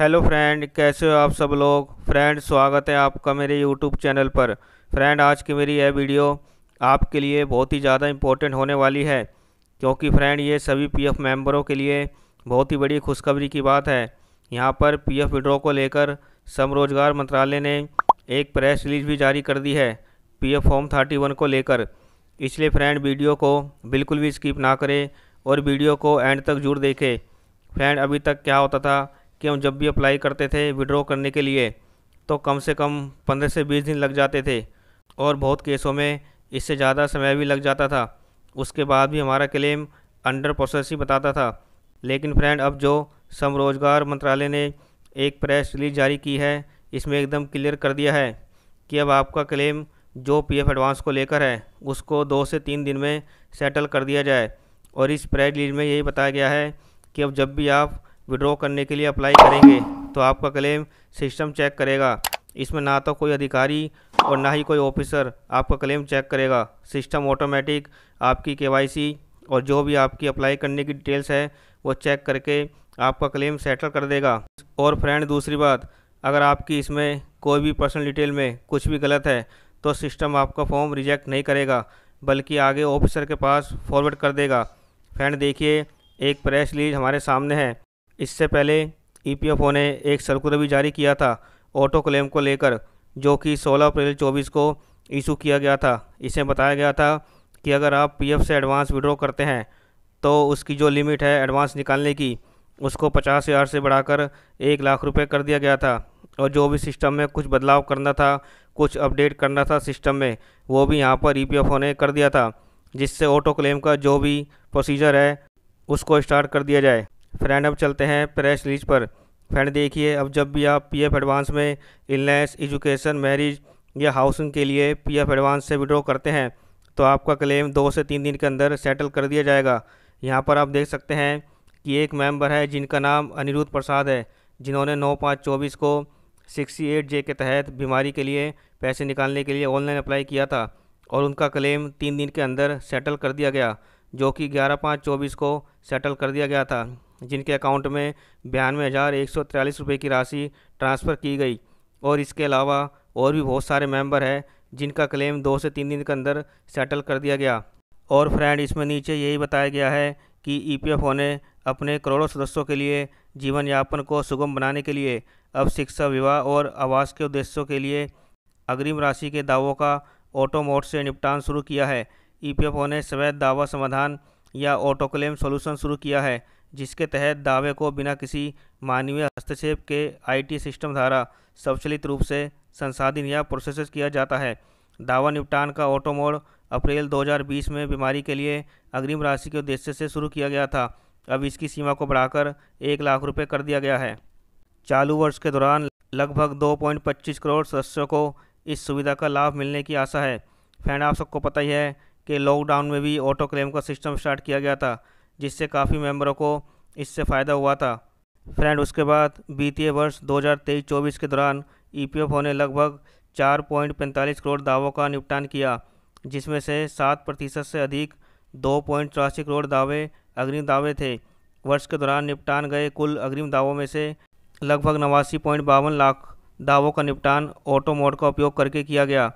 hello friend कैसे हो आप सब लोग फ्रेंड स्वागत है आपका मेरे यूट्यूब चैनल पर फ्रेंड आज की मेरी यह वीडियो आपके लिए बहुत ही ज़्यादा इम्पोर्टेंट होने वाली है क्योंकि फ्रेंड ये सभी पीएफ मेंबरों के लिए बहुत ही बड़ी खुशखबरी की बात है यहाँ पर पीएफ विड्रो को लेकर श्रम रोजगार मंत्रालय ने एक प्रेस रिलीज भी जारी कर दी है P F form thirty one को लेकर इसलिए फ्रेंड वीडियो को बिल्कुल भी स्किप ना करें और वीडियो को एंड तक जरूर देखें फ्रेंड अभी तक क्या होता था कि हम जब भी अप्लाई करते थे विड्रॉ करने के लिए तो कम से कम पंद्रह से बीस दिन लग जाते थे और बहुत केसों में इससे ज़्यादा समय भी लग जाता था उसके बाद भी हमारा क्लेम अंडर प्रोसेस ही बताता था लेकिन फ्रेंड अब जो श्रम रोजगार मंत्रालय ने एक प्रेस रिलीज जारी की है इसमें एकदम क्लियर कर दिया है कि अब आपका क्लेम जो पीएफ एडवांस को लेकर है उसको दो से तीन दिन में सेटल कर दिया जाए और इस प्रेस रिलीज में यही बताया गया है कि अब जब भी आप विड्रॉ करने के लिए अप्लाई करेंगे तो आपका क्लेम सिस्टम चेक करेगा इसमें ना तो कोई अधिकारी और ना ही कोई ऑफिसर आपका क्लेम चेक करेगा सिस्टम ऑटोमेटिक आपकी केवाईसी और जो भी आपकी अप्लाई करने की डिटेल्स है वो चेक करके आपका क्लेम सेटल कर देगा और फ्रेंड दूसरी बात अगर आपकी इसमें कोई भी पर्सनल डिटेल में कुछ भी गलत है तो सिस्टम आपका फॉर्म रिजेक्ट नहीं करेगा बल्कि आगे ऑफिसर के पास फॉरवर्ड कर देगा फ्रेंड देखिए एक प्रेस रिलीज हमारे सामने है इससे पहले ईपीएफओ ने एक सर्कुलर भी जारी किया था ऑटो क्लेम को लेकर जो कि 16 अप्रैल 24 को इशू किया गया था इसे बताया गया था कि अगर आप पीएफ से एडवांस विड्रॉ करते हैं तो उसकी जो लिमिट है एडवांस निकालने की उसको पचास हज़ार से बढ़ाकर एक लाख रुपए कर दिया गया था और जो भी सिस्टम में कुछ बदलाव करना था कुछ अपडेट करना था सिस्टम में वो भी यहाँ पर ई पी ने कर दिया था जिससे ऑटो क्लेम का जो भी प्रोसीजर है उसको स्टार्ट कर दिया जाए फ्रेंड अब चलते हैं प्रेस रिलीज पर फ्रेंड देखिए अब जब भी आप पीएफ एडवांस में इलनेस एजुकेशन मैरिज या हाउसिंग के लिए पीएफ एडवांस से विड्रॉ करते हैं तो आपका क्लेम दो से तीन दिन के अंदर सेटल कर दिया जाएगा यहाँ पर आप देख सकते हैं कि एक मेंबर है जिनका नाम अनिरुद्ध प्रसाद है जिन्होंने नौ पाँच चौबीस को सिक्सटी एट जे के तहत बीमारी के लिए पैसे निकालने के लिए ऑनलाइन अप्लाई किया था और उनका क्लेम तीन दिन के अंदर सेटल कर दिया गया जो कि ग्यारह पाँच चौबीस को सेटल कर दिया गया था जिनके अकाउंट में बयानवे हज़ार एक सौ तिरालीस रुपये की राशि ट्रांसफ़र की गई और इसके अलावा और भी बहुत सारे मेंबर हैं जिनका क्लेम दो से तीन दिन के अंदर सेटल कर दिया गया और फ्रेंड इसमें नीचे यही बताया गया है कि ईपीएफओ e ने अपने करोड़ों सदस्यों के लिए जीवन यापन को सुगम बनाने के लिए अब शिक्षा विवाह और आवास के उद्देश्यों के लिए अग्रिम राशि के दावों का ऑटोमोट से निपटान शुरू किया है ओ e ने स्वैध दावा समाधान या ऑटो क्लेम सोल्यूशन शुरू किया है जिसके तहत दावे को बिना किसी मानवीय हस्तक्षेप के आईटी सिस्टम द्वारा स्वचलित रूप से संसाधित या प्रोसेस किया जाता है दावा निपटान का ऑटोमोड अप्रैल 2020 में बीमारी के लिए अग्रिम राशि के उद्देश्य से शुरू किया गया था अब इसकी सीमा को बढ़ाकर एक लाख रुपये कर दिया गया है चालू वर्ष के दौरान लगभग दो करोड़ सदस्यों को इस सुविधा का लाभ मिलने की आशा है फैन आप सबको पता ही है कि लॉकडाउन में भी ऑटो क्लेम का सिस्टम स्टार्ट किया गया था जिससे काफ़ी मेंबरों को इससे फ़ायदा हुआ था फ्रेंड उसके बाद बीतीय वर्ष 2023-24 के दौरान ईपीएफओ e ने लगभग 4.45 करोड़ दावों का निपटान किया जिसमें से सात प्रतिशत से अधिक दो करोड़ दावे अग्रिम दावे थे वर्ष के दौरान निपटान गए कुल अग्रिम दावों में से लगभग नवासी लाख दावों का निपटान ऑटो मोड का उपयोग करके किया गया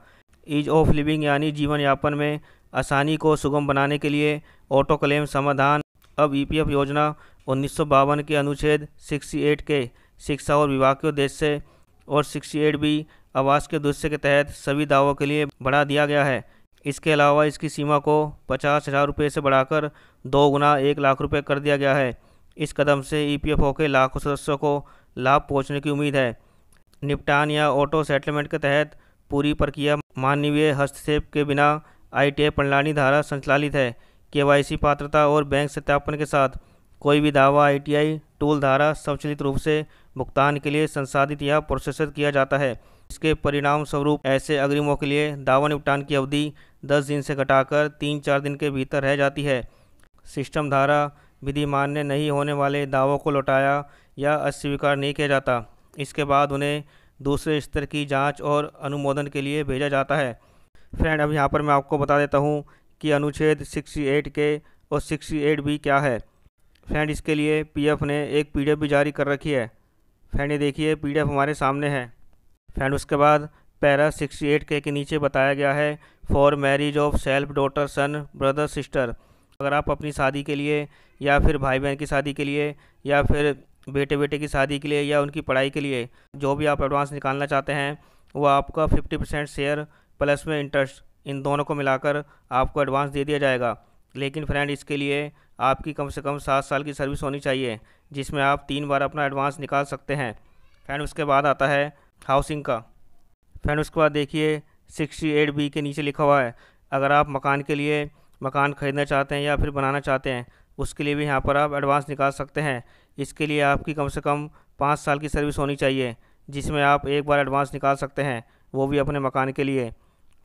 ईज ऑफ लिविंग यानी जीवन यापन में आसानी को सुगम बनाने के लिए ऑटो क्लेम समाधान अब ईपीएफ e योजना उन्नीस के अनुच्छेद 68 के शिक्षा और विभाग के उद्देश्य और 68 बी आवास के उद्देश्य के तहत सभी दावों के लिए बढ़ा दिया गया है इसके अलावा इसकी सीमा को पचास हज़ार रुपये से बढ़ाकर दो गुना एक लाख रुपये कर दिया गया है इस कदम से ईपीएफओ e के लाखों सदस्यों को लाभ पहुंचने की उम्मीद है निपटान या ऑटो सेटलमेंट के तहत पूरी प्रक्रिया मानवीय हस्तक्षेप के बिना आई टी प्रणाली धारा संचालित है केवाईसी पात्रता और बैंक सत्यापन के साथ कोई भी दावा आईटीआई टूल धारा स्वचालित रूप से भुगतान के लिए संसाधित या प्रोसेसित किया जाता है इसके परिणाम स्वरूप ऐसे अग्रिमों के लिए दावा निपटान की अवधि 10 दिन से घटाकर तीन चार दिन के भीतर रह जाती है सिस्टम धारा विधि मान्य नहीं होने वाले दावों को लौटाया या अस्वीकार नहीं किया जाता इसके बाद उन्हें दूसरे स्तर की जाँच और अनुमोदन के लिए भेजा जाता है फ्रेंड अब यहाँ पर मैं आपको बता देता हूँ कि अनुच्छेद 68 के और 68 बी क्या है फ्रेंड इसके लिए पीएफ ने एक पीडीएफ भी जारी कर रखी है फ्रेंड ये देखिए पीडीएफ हमारे सामने है फ्रेंड उसके बाद पैरा 68 के, के नीचे बताया गया है for marriage of self daughter son brother sister अगर आप अपनी शादी के लिए या फिर भाई बहन की शादी के लिए या फिर बेटे बेटे की शादी के लिए या उनकी पढ़ाई के लिए जो भी आप एडवांस निकालना चाहते हैं वो आपका 50 परसेंट शेयर प्लस में इंटरेस्ट इन दोनों को मिलाकर आपको एडवांस दे दिया जाएगा लेकिन फ्रेंड इसके लिए आपकी कम से कम सात साल की सर्विस होनी चाहिए जिसमें आप तीन बार अपना एडवांस निकाल सकते हैं फ्रेंड उसके बाद आता है हाउसिंग का फ्रेंड उसके बाद देखिए सिक्सटी एट बी के नीचे लिखा हुआ है अगर आप मकान के लिए मकान ख़रीदना चाहते हैं या फिर बनाना चाहते हैं उसके लिए भी यहाँ पर आप एडवांस निकाल सकते हैं इसके लिए आपकी कम से कम पाँच साल की सर्विस होनी चाहिए जिसमें आप एक बार एडवांस निकाल सकते हैं वो भी अपने मकान के लिए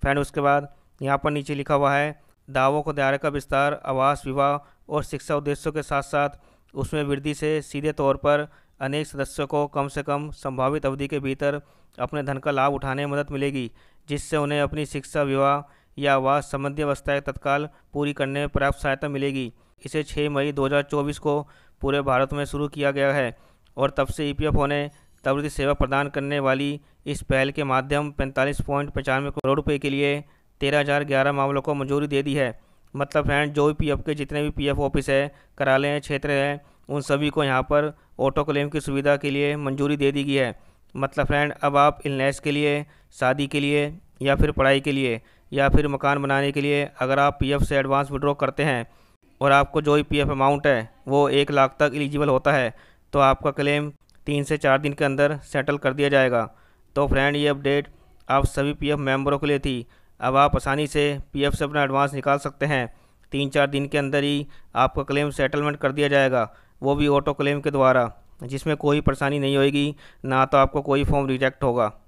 फ्रेंड उसके बाद यहाँ पर नीचे लिखा हुआ है दावों को दायरे का विस्तार आवास विवाह और शिक्षा उद्देश्यों के साथ साथ उसमें वृद्धि से सीधे तौर पर अनेक सदस्यों को कम से कम संभावित अवधि के भीतर अपने धन का लाभ उठाने में मदद मिलेगी जिससे उन्हें अपनी शिक्षा विवाह या आवास संबंधी अवस्थाएँ तत्काल पूरी करने में पर्याप्त सहायता मिलेगी इसे 6 मई 2024 को पूरे भारत में शुरू किया गया है और तब से ई e पी तवृत्ति सेवा प्रदान करने वाली इस पहल के माध्यम पैंतालीस पॉइंट पचानवे करोड़ रुपये के लिए तेरह हज़ार ग्यारह मामलों को मंजूरी दे दी है मतलब फ्रेंड जो भी पीएफ के जितने भी पीएफ ऑफिस है कराले हैं क्षेत्र हैं उन सभी को यहाँ पर ऑटो क्लेम की सुविधा के लिए मंजूरी दे दी गई है मतलब फ्रेंड अब आप इलनेस के लिए शादी के लिए या फिर पढ़ाई के लिए या फिर मकान बनाने के लिए अगर आप पीएफ से एडवांस विड्रॉ करते हैं और आपको जो भी पीएफ अमाउंट है वो एक लाख तक एलिजिबल होता है तो आपका क्लेम तीन से चार दिन के अंदर सेटल कर दिया जाएगा तो फ्रेंड ये अपडेट आप सभी पीएफ मेंबरों के लिए थी अब आप आसानी से पीएफ से अपना एडवांस निकाल सकते हैं तीन चार दिन के अंदर ही आपका क्लेम सेटलमेंट कर दिया जाएगा वो भी ऑटो क्लेम के द्वारा जिसमें कोई परेशानी नहीं होगी ना तो आपको कोई फॉर्म रिजेक्ट होगा